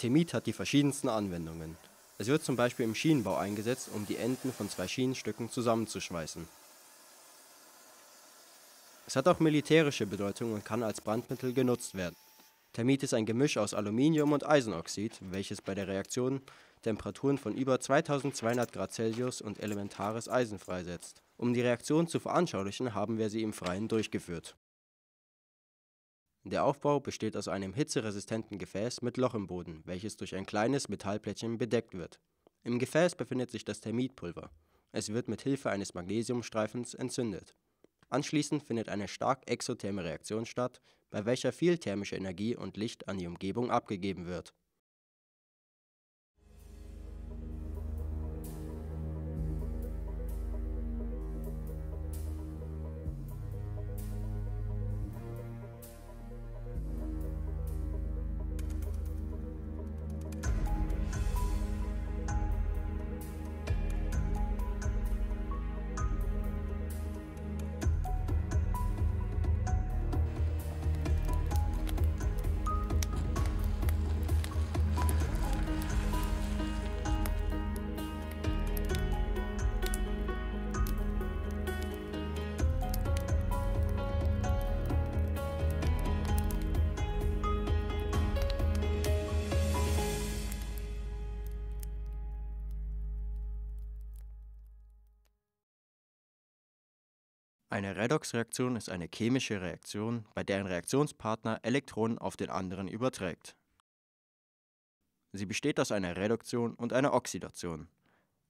Temit hat die verschiedensten Anwendungen. Es wird zum Beispiel im Schienenbau eingesetzt, um die Enden von zwei Schienenstücken zusammenzuschweißen. Es hat auch militärische Bedeutung und kann als Brandmittel genutzt werden. Termit ist ein Gemisch aus Aluminium und Eisenoxid, welches bei der Reaktion Temperaturen von über 2200 Grad Celsius und elementares Eisen freisetzt. Um die Reaktion zu veranschaulichen, haben wir sie im Freien durchgeführt der Aufbau besteht aus einem hitzeresistenten Gefäß mit Loch im Boden, welches durch ein kleines Metallplättchen bedeckt wird. Im Gefäß befindet sich das Thermitpulver. Es wird mit Hilfe eines Magnesiumstreifens entzündet. Anschließend findet eine stark exotherme Reaktion statt, bei welcher viel thermische Energie und Licht an die Umgebung abgegeben wird Eine Redoxreaktion ist eine chemische Reaktion, bei der ein Reaktionspartner Elektronen auf den anderen überträgt. Sie besteht aus einer Reduktion und einer Oxidation.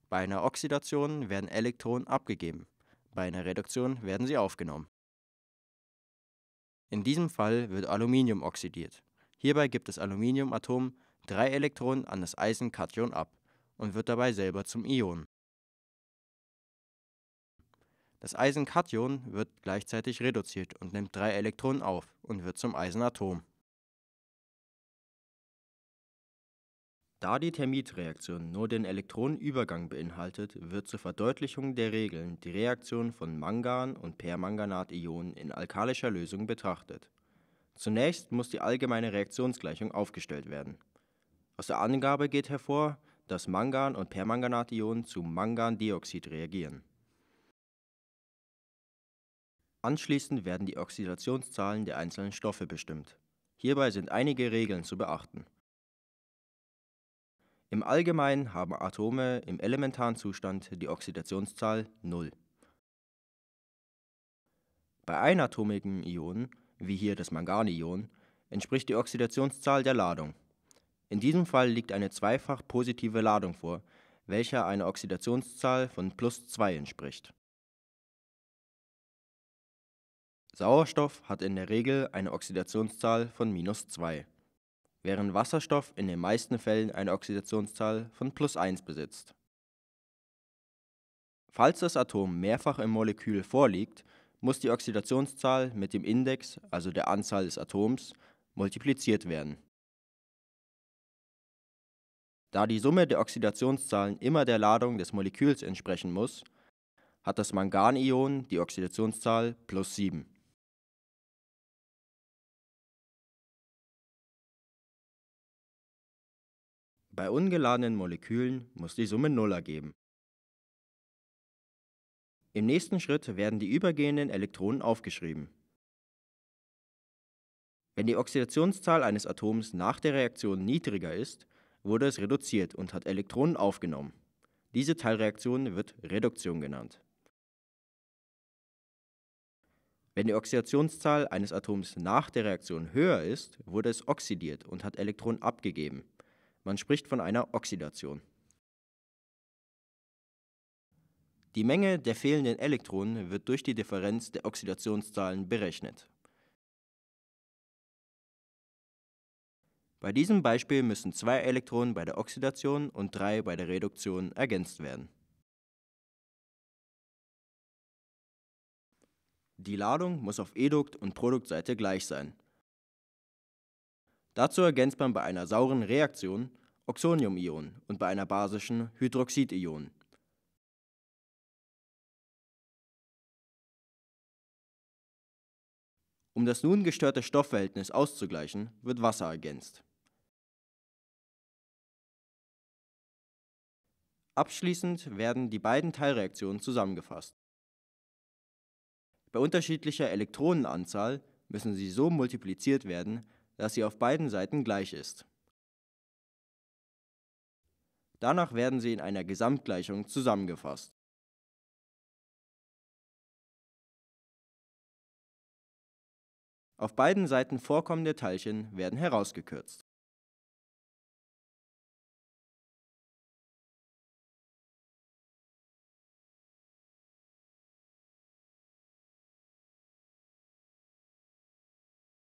Bei einer Oxidation werden Elektronen abgegeben, bei einer Reduktion werden sie aufgenommen. In diesem Fall wird Aluminium oxidiert. Hierbei gibt das Aluminiumatom drei Elektronen an das Eisenkation ab und wird dabei selber zum Ion. Das Eisenkation wird gleichzeitig reduziert und nimmt drei Elektronen auf und wird zum Eisenatom. Da die Thermitreaktion nur den Elektronenübergang beinhaltet, wird zur Verdeutlichung der Regeln die Reaktion von Mangan- und Permanganat-Ionen in alkalischer Lösung betrachtet. Zunächst muss die allgemeine Reaktionsgleichung aufgestellt werden. Aus der Angabe geht hervor, dass Mangan- und Permanganat-Ionen zu Mangandioxid reagieren. Anschließend werden die Oxidationszahlen der einzelnen Stoffe bestimmt. Hierbei sind einige Regeln zu beachten. Im Allgemeinen haben Atome im elementaren Zustand die Oxidationszahl 0. Bei einatomigen Ionen, wie hier das Manganion, entspricht die Oxidationszahl der Ladung. In diesem Fall liegt eine zweifach positive Ladung vor, welcher einer Oxidationszahl von plus 2 entspricht. Sauerstoff hat in der Regel eine Oxidationszahl von minus -2, während Wasserstoff in den meisten Fällen eine Oxidationszahl von plus +1 besitzt. Falls das Atom mehrfach im Molekül vorliegt, muss die Oxidationszahl mit dem Index, also der Anzahl des Atoms, multipliziert werden. Da die Summe der Oxidationszahlen immer der Ladung des Moleküls entsprechen muss, hat das Manganion die Oxidationszahl plus 7. Bei ungeladenen Molekülen muss die Summe 0 ergeben. Im nächsten Schritt werden die übergehenden Elektronen aufgeschrieben. Wenn die Oxidationszahl eines Atoms nach der Reaktion niedriger ist, wurde es reduziert und hat Elektronen aufgenommen. Diese Teilreaktion wird Reduktion genannt. Wenn die Oxidationszahl eines Atoms nach der Reaktion höher ist, wurde es oxidiert und hat Elektronen abgegeben. Man spricht von einer Oxidation. Die Menge der fehlenden Elektronen wird durch die Differenz der Oxidationszahlen berechnet. Bei diesem Beispiel müssen zwei Elektronen bei der Oxidation und drei bei der Reduktion ergänzt werden. Die Ladung muss auf Edukt- und Produktseite gleich sein, Dazu ergänzt man bei einer sauren Reaktion oxonium Oxoniumionen und bei einer basischen hydroxid Hydroxidionen. Um das nun gestörte Stoffverhältnis auszugleichen, wird Wasser ergänzt. Abschließend werden die beiden Teilreaktionen zusammengefasst. Bei unterschiedlicher Elektronenanzahl müssen sie so multipliziert werden, dass sie auf beiden Seiten gleich ist. Danach werden sie in einer Gesamtgleichung zusammengefasst. Auf beiden Seiten vorkommende Teilchen werden herausgekürzt.